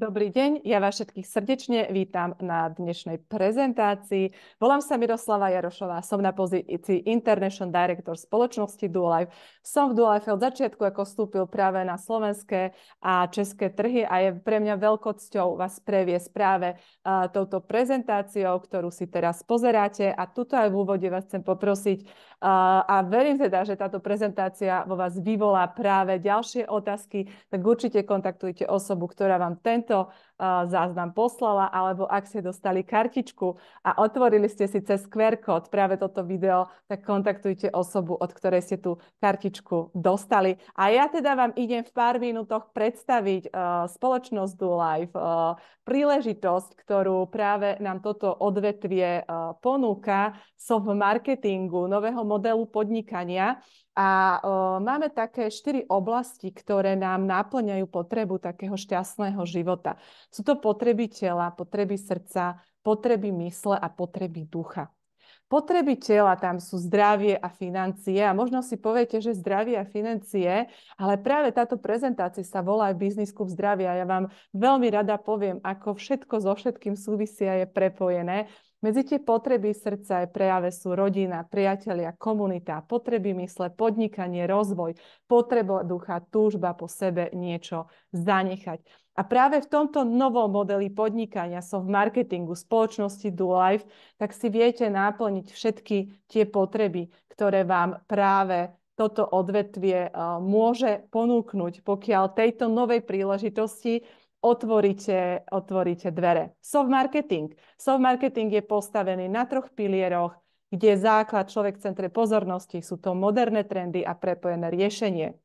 Dobrý deň, ja vás všetkých srdečne vítam na dnešnej prezentácii. Volám sa Miroslava Jarošová, som na pozícii International Director spoločnosti Dualife. Som v Dualife od začiatku, ako vstúpil práve na slovenské a české trhy a je pre mňa veľkou cťou vás previesť práve touto prezentáciou, ktorú si teraz pozeráte a tuto aj v úvode vás chcem poprosiť a verím teda, že táto prezentácia vo vás vyvolá práve ďalšie otázky, tak určite kontaktujte osobu, ktorá vám tento tento uh, záznam poslala, alebo ak ste dostali kartičku a otvorili ste si cez QR kód práve toto video, tak kontaktujte osobu, od ktorej ste tú kartičku dostali. A ja teda vám idem v pár minútoch predstaviť uh, spoločnosť Do Life, uh, príležitosť, ktorú práve nám toto odvetvie ponúka, som v marketingu nového modelu podnikania a o, máme také štyri oblasti, ktoré nám naplňajú potrebu takého šťastného života. Sú to potreby tela, potreby srdca, potreby mysle a potreby ducha. Potreby tela tam sú zdravie a financie a možno si poviete, že zdravie a financie, ale práve táto prezentácia sa volá aj Business Club zdravia. Ja vám veľmi rada poviem, ako všetko so všetkým súvisia je prepojené medzi tie potreby srdca aj prejave sú rodina, priatelia, komunita, potreby mysle, podnikanie, rozvoj, potreba ducha, túžba po sebe niečo zanechať. A práve v tomto novom modeli podnikania som v marketingu spoločnosti Do Life, tak si viete náplniť všetky tie potreby, ktoré vám práve toto odvetvie e, môže ponúknuť, pokiaľ tejto novej príležitosti otvoríte, otvoríte dvere. Soft marketing. Soft marketing je postavený na troch pilieroch, kde základ človek v centre pozornosti sú to moderné trendy a prepojené riešenie.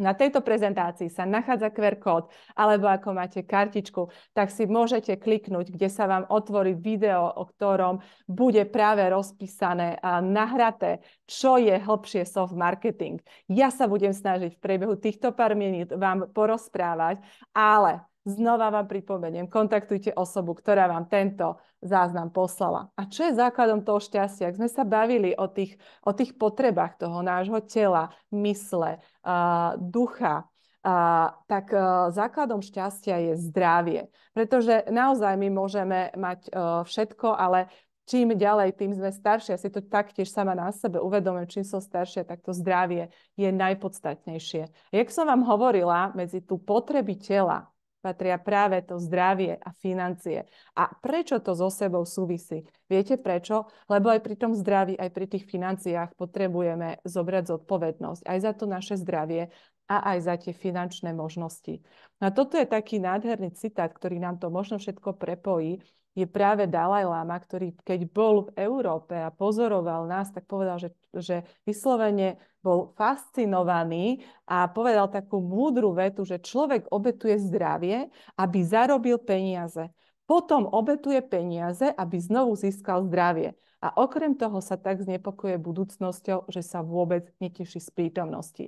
Na tejto prezentácii sa nachádza QR kód, alebo ako máte kartičku, tak si môžete kliknúť, kde sa vám otvorí video, o ktorom bude práve rozpísané a nahraté, čo je hlbšie soft marketing. Ja sa budem snažiť v priebehu týchto pár minút vám porozprávať, ale Znova vám pripomeniem, kontaktujte osobu, ktorá vám tento záznam poslala. A čo je základom toho šťastia? Ak sme sa bavili o tých, o tých potrebách toho nášho tela, mysle, uh, ducha, a, tak a, e, základom šťastia je zdravie. Pretože naozaj my môžeme mať a, e, všetko, ale čím ďalej, tým sme staršie, Ja si to taktiež sama na sebe uvedomujem, čím som staršia, tak to zdravie je najpodstatnejšie. Jak som vám hovorila, medzi tú potreby tela patria práve to zdravie a financie. A prečo to so sebou súvisí? Viete prečo? Lebo aj pri tom zdraví, aj pri tých financiách potrebujeme zobrať zodpovednosť aj za to naše zdravie a aj za tie finančné možnosti. No a toto je taký nádherný citát, ktorý nám to možno všetko prepojí, je práve Dalaj Lama, ktorý keď bol v Európe a pozoroval nás, tak povedal, že, že vyslovene bol fascinovaný a povedal takú múdru vetu, že človek obetuje zdravie, aby zarobil peniaze. Potom obetuje peniaze, aby znovu získal zdravie. A okrem toho sa tak znepokuje budúcnosťou, že sa vôbec neteší z prítomnosti.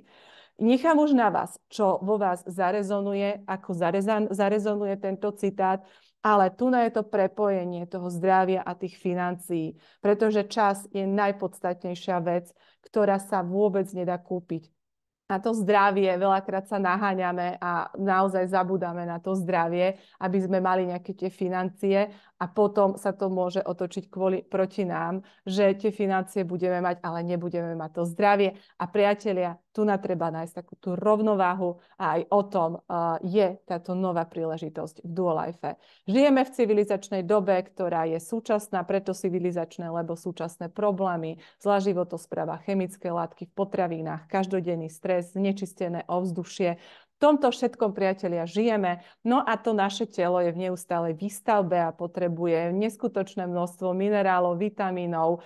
Nechám už na vás, čo vo vás zarezonuje, ako zarezan, zarezonuje tento citát ale tu na je to prepojenie toho zdravia a tých financií, pretože čas je najpodstatnejšia vec, ktorá sa vôbec nedá kúpiť. Na to zdravie, veľakrát sa naháňame a naozaj zabudáme na to zdravie, aby sme mali nejaké tie financie a potom sa to môže otočiť kvôli, proti nám, že tie financie budeme mať, ale nebudeme mať to zdravie. A priatelia, tu na treba nájsť takú tú rovnováhu a aj o tom uh, je táto nová príležitosť v dual life. Žijeme v civilizačnej dobe, ktorá je súčasná, preto civilizačné, lebo súčasné problémy, zlá životospráva, chemické látky v potravinách, každodenný stres, znečistené ovzdušie, tomto všetkom, priatelia, žijeme. No a to naše telo je v neustálej výstavbe a potrebuje neskutočné množstvo minerálov, vitamínov,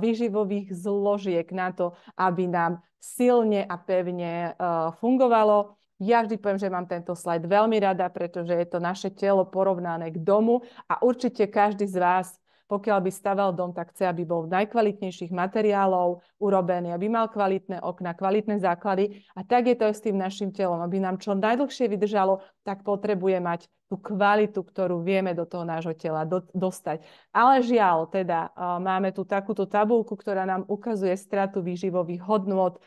výživových zložiek na to, aby nám silne a pevne fungovalo. Ja vždy poviem, že mám tento slajd veľmi rada, pretože je to naše telo porovnané k domu a určite každý z vás pokiaľ by staval dom, tak chce, aby bol v najkvalitnejších materiálov urobený, aby mal kvalitné okna, kvalitné základy. A tak je to aj s tým našim telom. Aby nám čo najdlhšie vydržalo, tak potrebuje mať tú kvalitu, ktorú vieme do toho nášho tela do, dostať. Ale žiaľ, teda máme tu takúto tabulku, ktorá nám ukazuje stratu výživových hodnot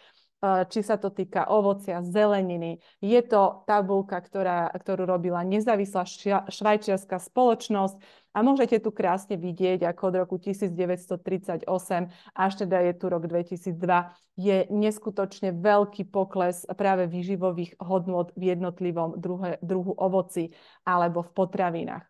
či sa to týka ovocia, zeleniny. Je to tabulka, ktorá, ktorú robila nezávislá švajčiarska spoločnosť a môžete tu krásne vidieť, ako od roku 1938 až teda je tu rok 2002, je neskutočne veľký pokles práve výživových hodnot v jednotlivom druhe, druhu ovoci alebo v potravinách.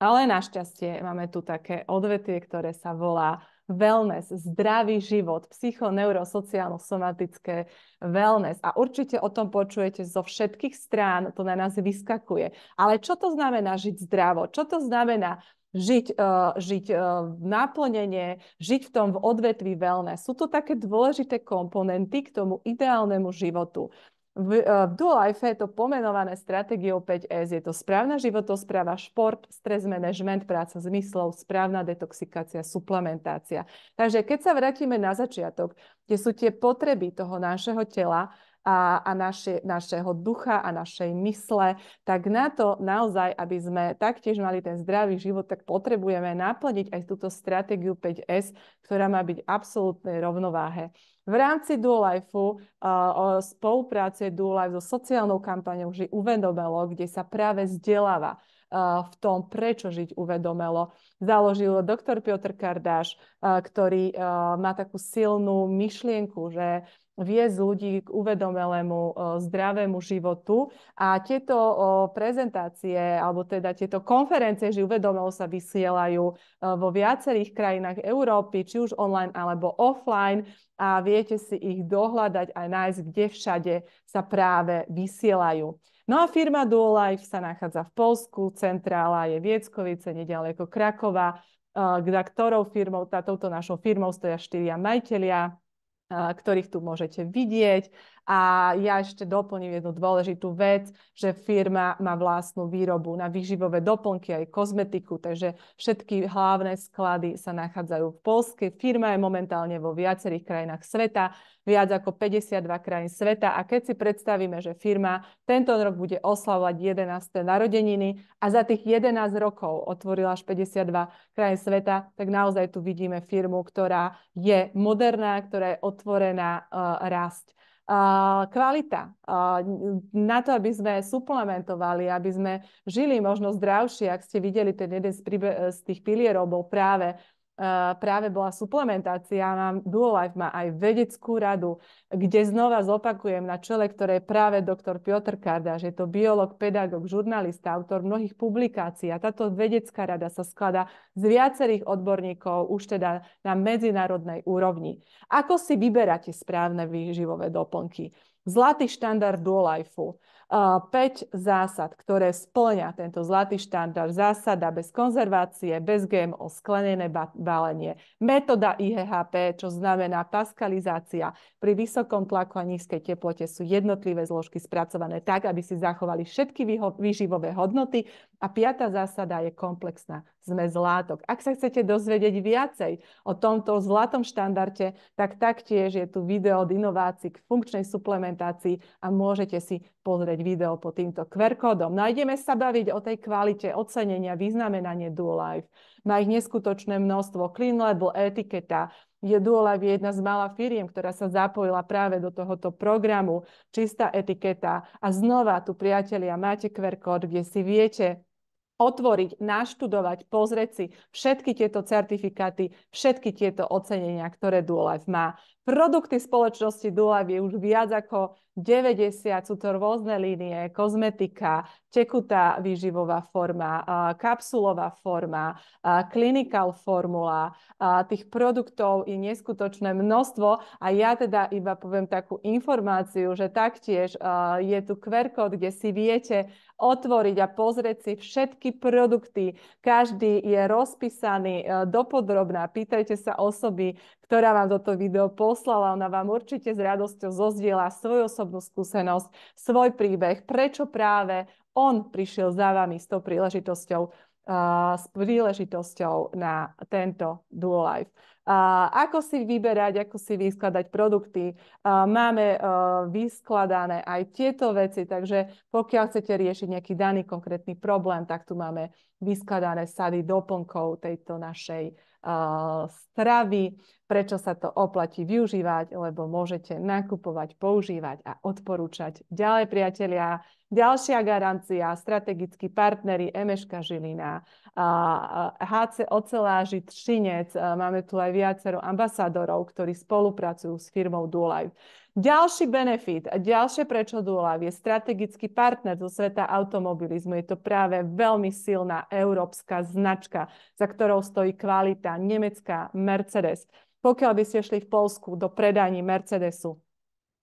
Ale našťastie máme tu také odvetvie, ktoré sa volá wellness, zdravý život, psychoneurosociálno-somatické wellness. A určite o tom počujete zo všetkých strán, to na nás vyskakuje. Ale čo to znamená žiť zdravo? Čo to znamená žiť, uh, žiť uh, naplnenie, žiť v tom v odvetvi wellness? Sú to také dôležité komponenty k tomu ideálnemu životu. V, eh, v Dual Life je to pomenované stratégiou 5S. Je to správna životospráva, šport, stres management, práca zmyslov, správna detoxikácia, suplementácia. Takže keď sa vrátime na začiatok, kde sú tie potreby toho nášho tela, a, a naše, našeho ducha a našej mysle, tak na to naozaj, aby sme taktiež mali ten zdravý život, tak potrebujeme naplniť aj túto stratégiu 5S, ktorá má byť absolútnej rovnováhe. V rámci Duolifeu uh, e, spolupráce Duolife so sociálnou kampaňou Ži uvedomelo, kde sa práve vzdeláva e, v tom, prečo žiť uvedomelo. Založil doktor Piotr Kardáš, e, ktorý má takú silnú myšlienku, že viesť ľudí k uvedomelému e, zdravému životu. A tieto prezentácie, alebo teda tieto konferencie, že uvedomelo sa vysielajú e, vo viacerých krajinách Európy, či už online alebo offline a viete si ich dohľadať aj nájsť, kde všade sa práve vysielajú. No a firma Dual Life sa nachádza v Polsku, centrála je Vieckovice, nedaleko Krakova, e, za ktorou firmou, tá, touto našou firmou stoja štyria majiteľia, ktorých tu môžete vidieť A ja ešte doplním jednu dôležitú vec, že firma má vlastnú výrobu na výživové doplnky aj kozmetiku, takže všetky hlavné sklady sa nachádzajú v Polske. Firma je momentálne vo viacerých krajinách sveta, viac ako 52 krajín sveta a keď si predstavíme, že firma tento rok bude oslavovať 11. narodeniny a za tých 11 rokov otvorila až 52 krajín sveta, tak naozaj tu vidíme firmu, ktorá je moderná, ktorá je otvorená uh, rásť. Kvalita. Na to, aby sme suplementovali, aby sme žili možno zdravšie, ak ste videli, ten jeden z, príbe- z tých pilierov bol práve práve bola suplementácia. Mám Duolife má aj vedeckú radu, kde znova zopakujem na čele, ktoré je práve doktor Piotr že Je to biolog, pedagóg, žurnalista, autor mnohých publikácií. A táto vedecká rada sa skladá z viacerých odborníkov, už teda na medzinárodnej úrovni. Ako si vyberáte správne výživové doplnky? Zlatý štandard Duolifeu 5 zásad, ktoré splňa tento zlatý štandard. Zásada bez konzervácie, bez GMO, sklenené balenie. Metóda IHHP, čo znamená paskalizácia. Pri vysokom tlaku a nízkej teplote sú jednotlivé zložky spracované tak, aby si zachovali všetky výživové hodnoty. A piata zásada je komplexná zmes látok. Ak sa chcete dozvedieť viacej o tomto zlatom štandarte, tak taktiež je tu video od inovácií k funkčnej suplementácii a môžete si pozrieť pozrieť video pod týmto QR kódom. Nájdeme no sa baviť o tej kvalite ocenenia, vyznamenanie Dual Life. Má ich neskutočné množstvo, clean label, etiketa, je Duolive jedna z mála firiem, ktorá sa zapojila práve do tohoto programu Čistá etiketa. A znova tu, priatelia, máte QR kód, kde si viete otvoriť, naštudovať, pozrieť si všetky tieto certifikáty, všetky tieto ocenenia, ktoré Duolive má. Produkty spoločnosti Dulab je už viac ako 90, sú to rôzne línie, kozmetika, tekutá výživová forma, kapsulová forma, clinical formula. Tých produktov je neskutočné množstvo a ja teda iba poviem takú informáciu, že taktiež je tu QR kód, kde si viete otvoriť a pozrieť si všetky produkty. Každý je rozpísaný e, dopodrobná. Pýtajte sa osoby, ktorá vám toto video poslala. Ona vám určite s radosťou zozdiela svoju osobnú skúsenosť, svoj príbeh, prečo práve on prišiel za vami s tou príležitosťou, s príležitosťou na tento Dual Life. ako si vyberať, ako si vyskladať produkty. máme e, vyskladané aj tieto veci, takže pokiaľ chcete riešiť nejaký daný konkrétny problém, tak tu máme vyskladané sady doplnkov tejto našej stravy prečo sa to oplatí využívať, lebo môžete nakupovať, používať a odporúčať. Ďalej, priatelia, ďalšia garancia, strategickí partnery Emeška Žilina, HC Oceláži Tšinec, máme tu aj viacero ambasádorov, ktorí spolupracujú s firmou Dulive. Ďalší benefit, ďalšie prečo Dulav je strategický partner zo sveta automobilizmu. Je to práve veľmi silná európska značka, za ktorou stojí kvalita nemecká Mercedes. Pokiaľ by ste šli v Polsku do predaní Mercedesu,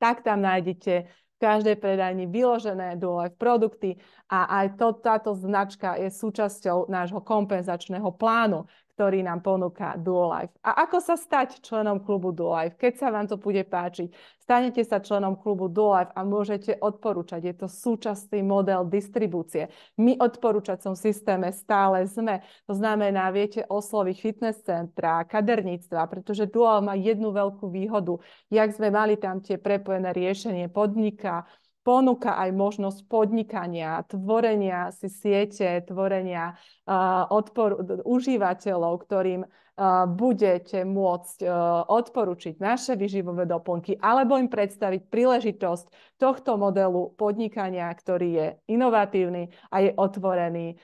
tak tam nájdete v každej predajni vyložené dole produkty a aj to, táto značka je súčasťou nášho kompenzačného plánu, ktorý nám ponúka DuoLife. A ako sa stať členom klubu DuoLife? Keď sa vám to bude páčiť, stanete sa členom klubu DuoLife a môžete odporúčať. Je to súčasný model distribúcie. My odporúčacom systéme stále sme. To znamená, viete oslovy fitness centra, kaderníctva, pretože DuoLife má jednu veľkú výhodu. Jak sme mali tam tie prepojené riešenie podnika, ponúka aj možnosť podnikania, tvorenia si siete, tvorenia uh, odpor- užívateľov, ktorým uh, budete môcť uh, odporučiť naše vyživové doplnky alebo im predstaviť príležitosť tohto modelu podnikania, ktorý je inovatívny a je otvorený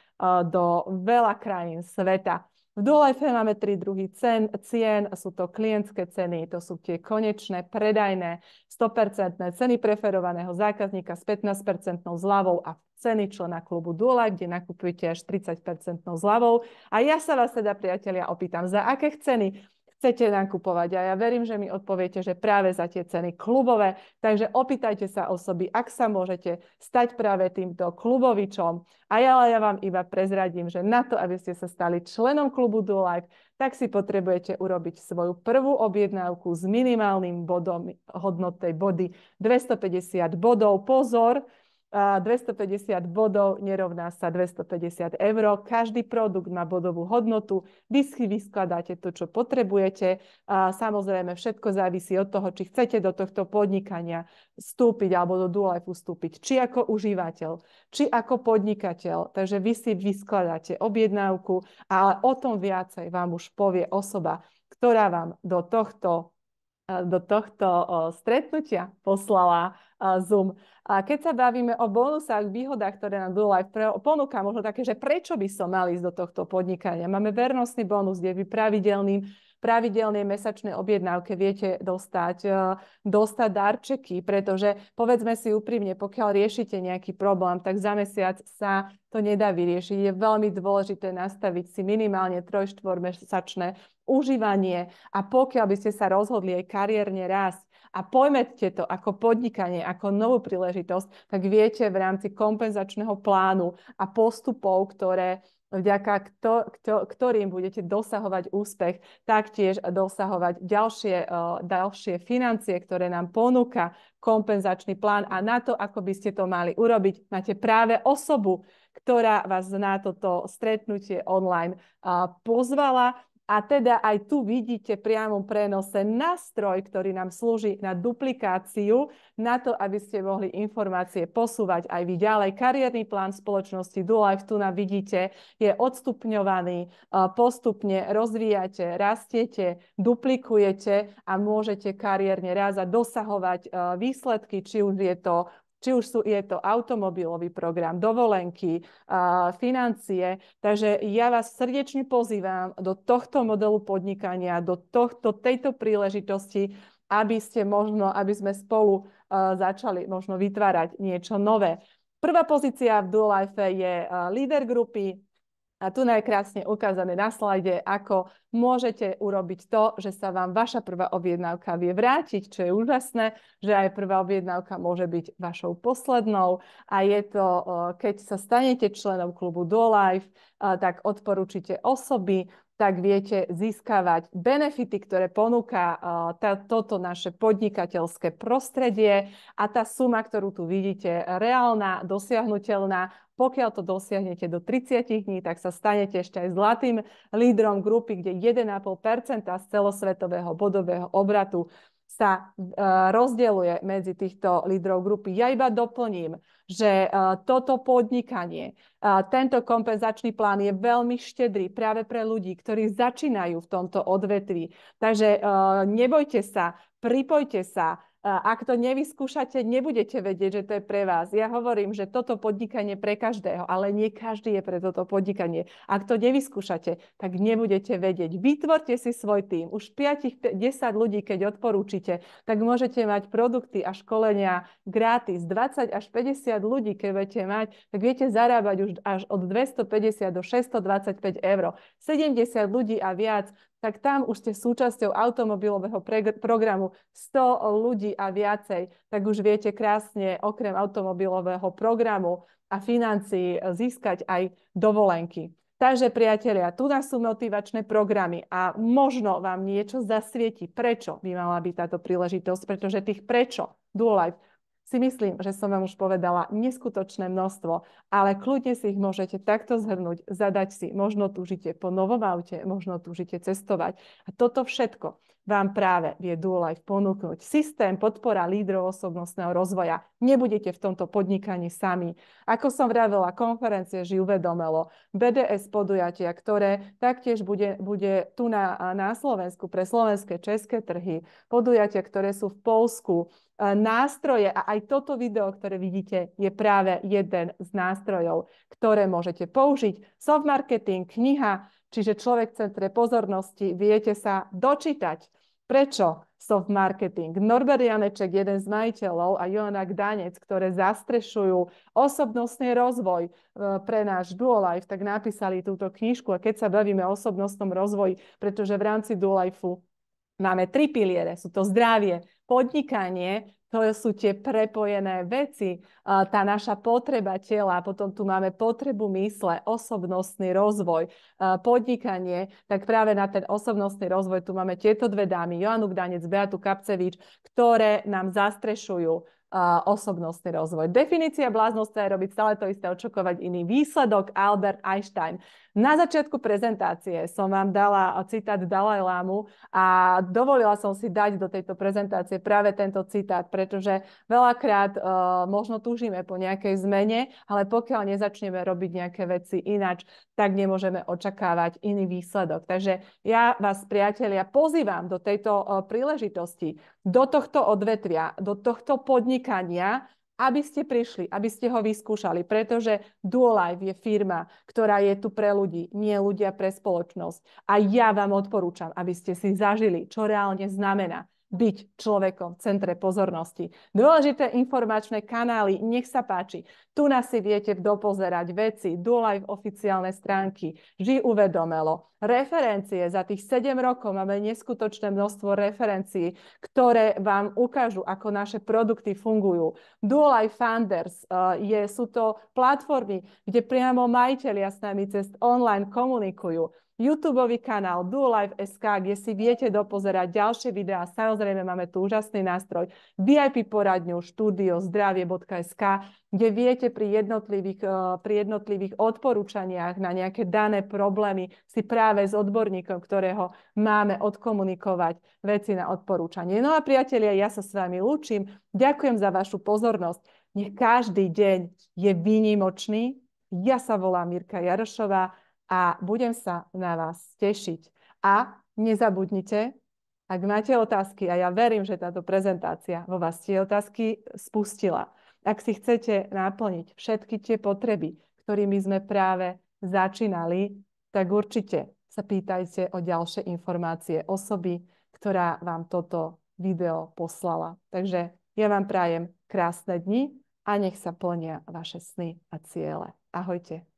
do veľa krajín sveta. V dole máme tri druhy cen, cien, sú to klientské ceny, to sú tie konečné, predajné, 100% ceny preferovaného zákazníka s 15% zľavou a ceny člena klubu Dula, kde nakupujete až 30% zľavou. A ja sa vás teda, priatelia, opýtam, za aké ceny chcete nakupovať. A ja verím, že mi odpoviete, že práve za tie ceny klubové. Takže opýtajte sa osoby, ak sa môžete stať práve týmto klubovičom. A ja, ale ja vám iba prezradím, že na to, aby ste sa stali členom klubu Do Life, tak si potrebujete urobiť svoju prvú objednávku s minimálnym bodom hodnotej body 250 bodov. Pozor, 250 bodov nerovná sa 250 eur. Každý produkt má bodovú hodnotu. Vy si vyskladáte to, čo potrebujete. Samozrejme, všetko závisí od toho, či chcete do tohto podnikania vstúpiť alebo do Dualife vstúpiť, či ako užívateľ, či ako podnikateľ. Takže vy si vyskladáte objednávku, ale o tom viacej vám už povie osoba, ktorá vám do tohto do tohto stretnutia poslala Zoom. A keď sa bavíme o bonusách, výhodách, ktoré nám Blue Life ponúka, možno také, že prečo by som mal ísť do tohto podnikania. Máme vernostný bonus, kde vy pravidelným pravidelné mesačné objednávke viete dostať, e, dostať darčeky, pretože povedzme si úprimne, pokiaľ riešite nejaký problém, tak za mesiac sa to nedá vyriešiť. Je veľmi dôležité nastaviť si minimálne 3-4 mesačné užívanie a pokiaľ by ste sa rozhodli aj kariérne raz a pojmete to ako podnikanie, ako novú príležitosť, tak viete v rámci kompenzačného plánu a postupov, ktoré vďaka kto, kto, ktorým budete dosahovať úspech, taktiež dosahovať ďalšie, eh, ďalšie financie, ktoré nám ponúka kompenzačný plán a na to, ako by ste to mali urobiť, máte práve osobu, ktorá vás na toto stretnutie online eh, pozvala a teda aj tu vidíte priamo prenose nástroj, ktorý nám slúži na duplikáciu, na to, aby ste mohli informácie posúvať aj vy ďalej. Kariérny plán spoločnosti DuLife, tu nám vidíte, je odstupňovaný, e, postupne rozvíjate, rastiete, duplikujete a môžete kariérne raz a dosahovať e, výsledky, či už je to či už sú, je to automobilový program, dovolenky, a financie. Takže ja vás srdečne pozývam do tohto modelu podnikania, do tohto, tejto príležitosti, aby ste možno, aby sme spolu začali možno vytvárať niečo nové. Prvá pozícia v Dual Life je líder grupy, a tu najkrásne ukázané na slajde, ako môžete urobiť to, že sa vám vaša prvá objednávka vie vrátiť, čo je úžasné, že aj prvá objednávka môže byť vašou poslednou a je to, eh, keď sa stanete členom klubu DoLife, eh, tak odporúčite osoby, tak viete získavať benefity, ktoré ponúka tá, toto naše podnikateľské prostredie a tá suma, ktorú tu vidíte, reálna, dosiahnutelná, pokiaľ to dosiahnete do 30 dní, tak sa stanete ešte aj zlatým lídrom grupy, kde 1,5 z celosvetového bodového obratu sa e, rozdeluje medzi týchto lídrov grupy. Ja iba doplním, že e, toto podnikanie, e, tento kompenzačný plán je veľmi štedrý práve pre ľudí, ktorí začínajú v tomto odvetví. Takže e, nebojte sa, pripojte sa, ak to nevyskúšate, nebudete vedieť, že to je pre vás. Ja hovorím, že toto podnikanie pre každého, ale nie každý je pre toto podnikanie. Ak to nevyskúšate, tak nebudete vedieť. Vytvorte si svoj tým. Už 5-10 ľudí, keď odporúčite, tak môžete mať produkty a školenia gratis. 20 až 50 ľudí, keď budete mať, tak viete zarábať už až od 250 do 625 eur. 70 ľudí a viac, tak tam už ste súčasťou automobilového programu 100 ľudí a viacej, tak už viete krásne okrem automobilového programu a financií získať aj dovolenky. Takže priatelia, tu nás sú motivačné programy a možno vám niečo zasvieti, prečo by mala byť táto príležitosť, pretože tých prečo, dual life, si myslím, že som vám už povedala neskutočné množstvo, ale kľudne si ich môžete takto zhrnúť, zadať si, možno túžite po novom aute, možno túžite cestovať. A toto všetko vám práve vie Duolife ponúknuť systém podpora lídrov osobnostného rozvoja. Nebudete v tomto podnikaní sami. Ako som vravela, konferencie Žij uvedomelo, BDS podujatia, ktoré taktiež bude, bude tu na, na Slovensku pre slovenské, české trhy, podujatia, ktoré sú v Polsku, e, nástroje a aj toto video, ktoré vidíte, je práve jeden z nástrojov, ktoré môžete použiť. Soft marketing, kniha, Čiže človek v centre pozornosti, viete sa dočítať, prečo soft marketing. Norbert Janeček, jeden z majiteľov, a Joana Gdanec, ktoré zastrešujú osobnostný rozvoj e, pre náš Duolife, tak napísali túto knižku. A keď sa bavíme o osobnostnom rozvoji, pretože v rámci Duolifeu Máme tri piliere, sú to zdravie, podnikanie, to sú tie prepojené veci, tá naša potreba tela, potom tu máme potrebu mysle, osobnostný rozvoj, podnikanie, tak práve na ten osobnostný rozvoj tu máme tieto dve dámy, Joannu Gdanec, Beatu Kapcevič, ktoré nám zastrešujú osobnostný rozvoj. Definícia bláznosti je robiť stále to isté, očakovať iný výsledok. Albert Einstein na začiatku prezentácie som vám dala citát Dalaj Lámu a dovolila som si dať do tejto prezentácie práve tento citát, pretože veľakrát uh, možno túžime po nejakej zmene, ale pokiaľ nezačneme robiť nejaké veci inač, tak nemôžeme očakávať iný výsledok. Takže ja vás, priatelia, pozývam do tejto uh, príležitosti, do tohto odvetvia, do tohto podnikania, aby ste prišli, aby ste ho vyskúšali, pretože Duolive je firma, ktorá je tu pre ľudí, nie ľudia pre spoločnosť. A ja vám odporúčam, aby ste si zažili, čo reálne znamená byť človekom v centre pozornosti. Dôležité informačné kanály, nech sa páči. Tu nás si viete dopozerať veci, v oficiálne stránky, Ži uvedomelo, referencie. Za tých 7 rokov máme neskutočné množstvo referencií, ktoré vám ukážu, ako naše produkty fungujú. Dual Founders Funders je, sú to platformy, kde priamo majiteľia s nami cez online komunikujú. YouTube kanál duolive.sk, kde si viete dopozerať ďalšie videá. Samozrejme máme tu úžasný nástroj VIP poradňu štúdio zdravie.sk, kde viete pri jednotlivých, eh, pri jednotlivých odporúčaniach na nejaké dané problémy si práve s odborníkom, ktorého máme odkomunikovať veci na odporúčanie. No a priatelia, ja sa s vami lúčim. Ďakujem za vašu pozornosť. Nech každý deň je výnimočný. Ja sa volám Mirka Jarošová a budem sa na vás tešiť. A nezabudnite, ak máte otázky, a ja verím, že táto prezentácia vo vás tie otázky spustila, ak si chcete naplniť všetky tie potreby, ktorými sme práve začínali, tak určite sa pýtajte o ďalšie informácie osoby, ktorá vám toto video poslala. Takže ja vám prajem krásne dni a nech sa plnia vaše sny a ciele. Ahojte.